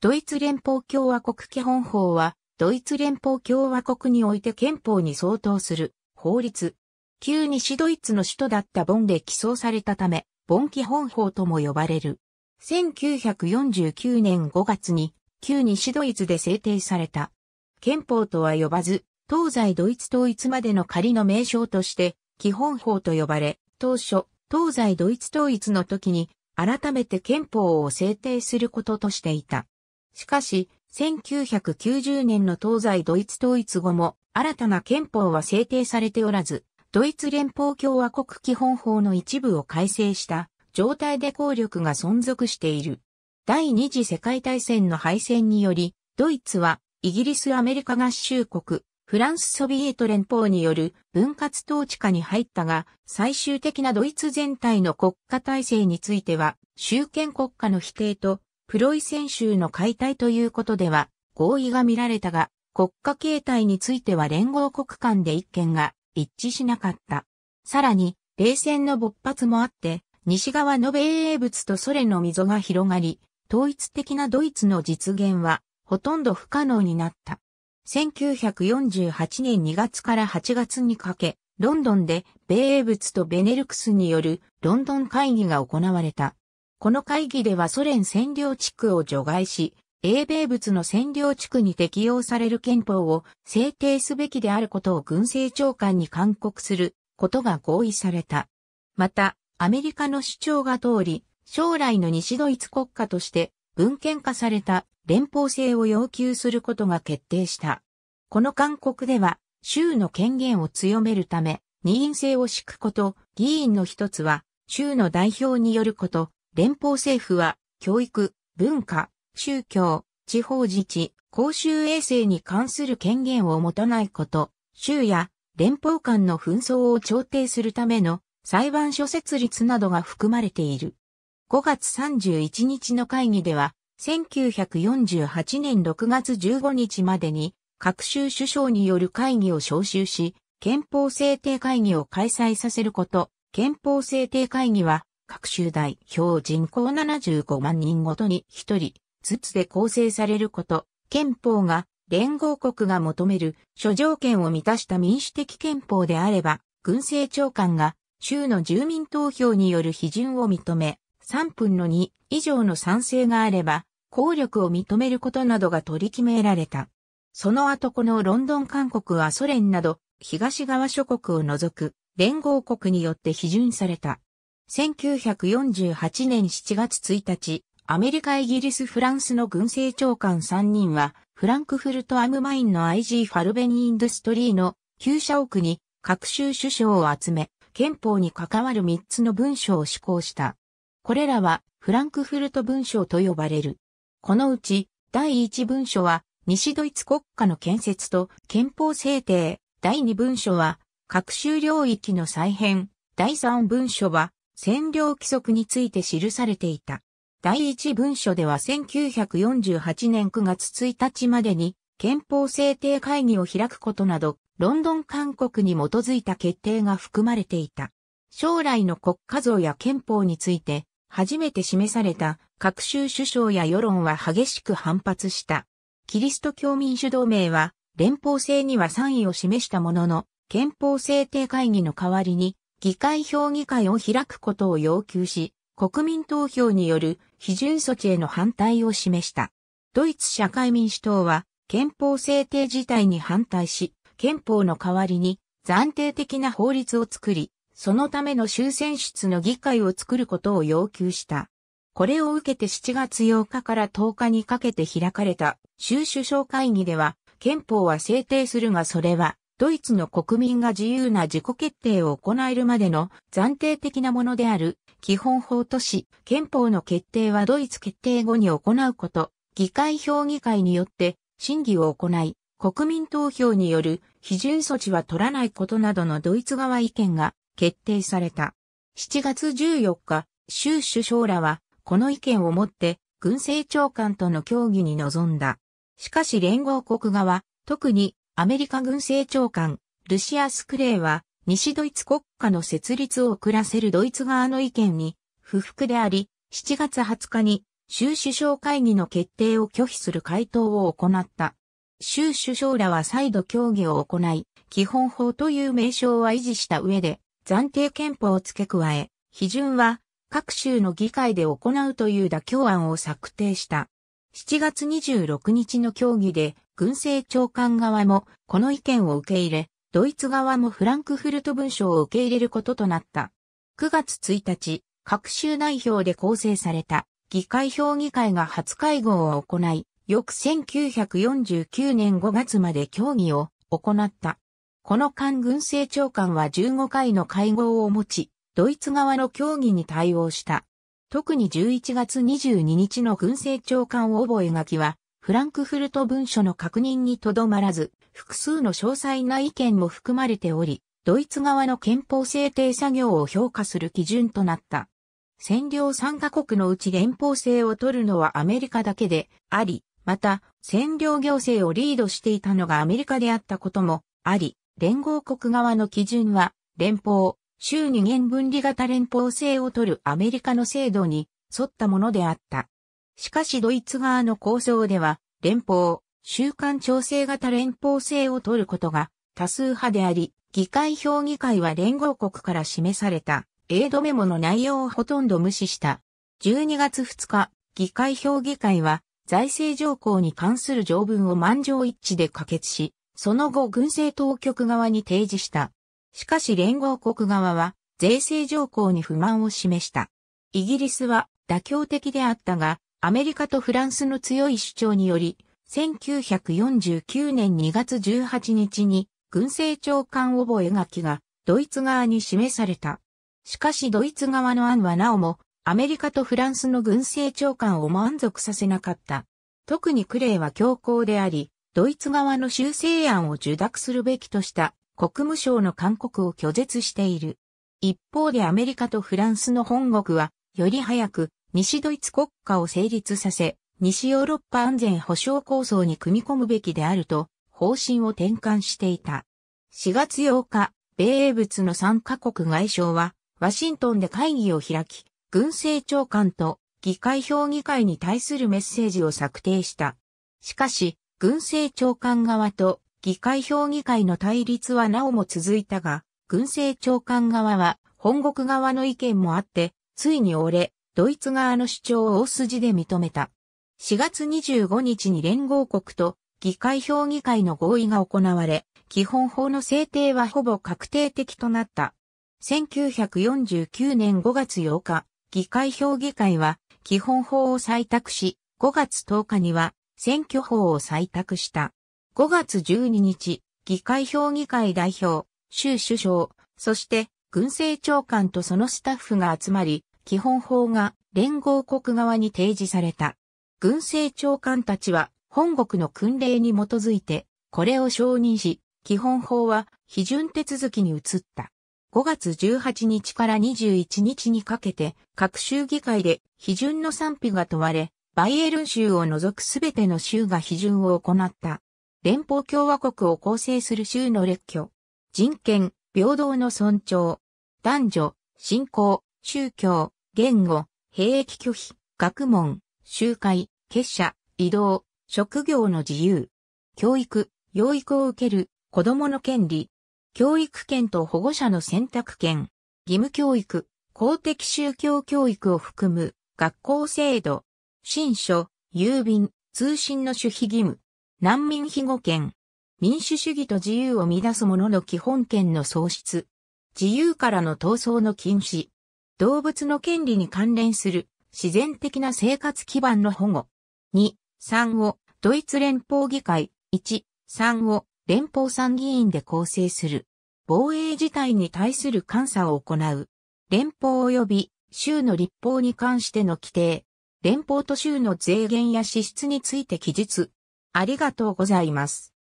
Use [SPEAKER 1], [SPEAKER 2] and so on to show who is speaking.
[SPEAKER 1] ドイツ連邦共和国基本法は、ドイツ連邦共和国において憲法に相当する法律。旧西ドイツの首都だったボンで起草されたため、ボン基本法とも呼ばれる。1949年5月に旧西ドイツで制定された。憲法とは呼ばず、東西ドイツ統一までの仮の名称として、基本法と呼ばれ、当初、東西ドイツ統一の時に、改めて憲法を制定することとしていた。しかし、1990年の東西ドイツ統一後も、新たな憲法は制定されておらず、ドイツ連邦共和国基本法の一部を改正した状態で効力が存続している。第二次世界大戦の敗戦により、ドイツはイギリスアメリカ合衆国、フランスソビエト連邦による分割統治下に入ったが、最終的なドイツ全体の国家体制については、集権国家の否定とプロイセン州の解体ということでは合意が見られたが、国家形態については連合国間で一見が一致しなかった。さらに、冷戦の勃発もあって、西側の米英物とソ連の溝が広がり、統一的なドイツの実現は、ほとんど不可能になった。1948年2月から8月にかけ、ロンドンで米英物とベネルクスによるロンドン会議が行われた。この会議ではソ連占領地区を除外し、英米物の占領地区に適用される憲法を制定すべきであることを軍政長官に勧告することが合意された。また、アメリカの主張が通り、将来の西ドイツ国家として文献化された連邦制を要求することが決定した。この勧告では、州の権限を強めるため、二院制を敷くこと、議員の一つは、州の代表によること、連邦政府は、教育、文化、宗教、地方自治、公衆衛生に関する権限を持たないこと、州や連邦間の紛争を調停するための裁判所設立などが含まれている。5月31日の会議では、1948年6月15日までに、各州首相による会議を招集し、憲法制定会議を開催させること、憲法制定会議は、各州代表人口75万人ごとに1人ずつで構成されること、憲法が連合国が求める諸条件を満たした民主的憲法であれば、軍政長官が州の住民投票による批准を認め、3分の2以上の賛成があれば、効力を認めることなどが取り決められた。その後このロンドン韓国はソ連など東側諸国を除く連合国によって批准された。1948年7月1日、アメリカ、イギリス、フランスの軍政長官3人は、フランクフルト・アムマインの IG ファルベニインドストリーの旧社屋に各州首相を集め、憲法に関わる3つの文書を施行した。これらはフランクフルト文書と呼ばれる。このうち第1文書は西ドイツ国家の建設と憲法制定。第2文書は各州領域の再編。第3文書は占領規則について記されていた。第一文書では1948年9月1日までに憲法制定会議を開くことなど、ロンドン勧告に基づいた決定が含まれていた。将来の国家像や憲法について、初めて示された各州首相や世論は激しく反発した。キリスト教民主同盟は連邦制には賛意を示したものの、憲法制定会議の代わりに議会評議会を開くことを要求し、国民投票による批准措置への反対を示した。ドイツ社会民主党は憲法制定自体に反対し、憲法の代わりに暫定的な法律を作り、そのための修戦室の議会を作ることを要求した。これを受けて7月8日から10日にかけて開かれた州首相会議では、憲法は制定するがそれはドイツの国民が自由な自己決定を行えるまでの暫定的なものである基本法とし、憲法の決定はドイツ決定後に行うこと、議会評議会によって審議を行い、国民投票による批准措置は取らないことなどのドイツ側意見が決定された。7月14日、州首相らはこの意見をもって軍政長官との協議に臨んだ。しかし連合国側、特にアメリカ軍政長官、ルシアス・クレイは、西ドイツ国家の設立を遅らせるドイツ側の意見に、不服であり、7月20日に、州首相会議の決定を拒否する回答を行った。州首相らは再度協議を行い、基本法という名称は維持した上で、暫定憲法を付け加え、批准は各州の議会で行うという妥協案を策定した。7月26日の協議で、軍政長官側もこの意見を受け入れ、ドイツ側もフランクフルト文書を受け入れることとなった。9月1日、各州代表で構成された議会評議会が初会合を行い、翌1949年5月まで協議を行った。この間軍政長官は15回の会合を持ち、ドイツ側の協議に対応した。特に11月22日の軍政長官覚書は、フランクフルト文書の確認にとどまらず、複数の詳細な意見も含まれており、ドイツ側の憲法制定作業を評価する基準となった。占領3カ国のうち連邦制を取るのはアメリカだけであり、また、占領行政をリードしていたのがアメリカであったこともあり、連合国側の基準は、連邦、州二元分離型連邦制を取るアメリカの制度に沿ったものであった。しかしドイツ側の構想では、連邦、週間調整型連邦制を取ることが多数派であり、議会評議会は連合国から示された、エイドメモの内容をほとんど無視した。12月2日、議会評議会は、財政条項に関する条文を満場一致で可決し、その後軍政当局側に提示した。しかし連合国側は税制条項に不満を示した。イギリスは妥協的であったが、アメリカとフランスの強い主張により、1949年2月18日に軍政長官覚書がドイツ側に示された。しかしドイツ側の案はなおもアメリカとフランスの軍政長官を満足させなかった。特にクレイは強硬であり、ドイツ側の修正案を受諾するべきとした国務省の勧告を拒絶している。一方でアメリカとフランスの本国は、より早く西ドイツ国家を成立させ、西ヨーロッパ安全保障構想に組み込むべきであると、方針を転換していた。4月8日、米英仏の3カ国外相は、ワシントンで会議を開き、軍政長官と議会評議会に対するメッセージを策定した。しかし、軍政長官側と議会評議会の対立はなおも続いたが、軍政長官側は本国側の意見もあって、ついに折れ、ドイツ側の主張を大筋で認めた。4月25日に連合国と議会評議会の合意が行われ、基本法の制定はほぼ確定的となった。1949年5月8日、議会評議会は基本法を採択し、5月10日には選挙法を採択した。5月12日、議会評議会代表、州首相、そして軍政長官とそのスタッフが集まり、基本法が連合国側に提示された。軍政長官たちは本国の訓令に基づいて、これを承認し、基本法は批准手続きに移った。5月18日から21日にかけて、各州議会で批准の賛否が問われ、バイエルン州を除くすべての州が批准を行った。連邦共和国を構成する州の列挙、人権、平等の尊重、男女、信仰、宗教、言語、兵役拒否、学問、集会、結社、移動、職業の自由、教育、養育を受ける、子供の権利、教育権と保護者の選択権、義務教育、公的宗教教育を含む、学校制度、新書、郵便、通信の守秘義務、難民庇護権。民主主義と自由を乱す者の基本権の喪失。自由からの闘争の禁止。動物の権利に関連する自然的な生活基盤の保護。2、3をドイツ連邦議会。1、3を連邦参議院で構成する。防衛事態に対する監査を行う。連邦及び州の立法に関しての規定。連邦と州の税源や支出について記述。ありがとうございます。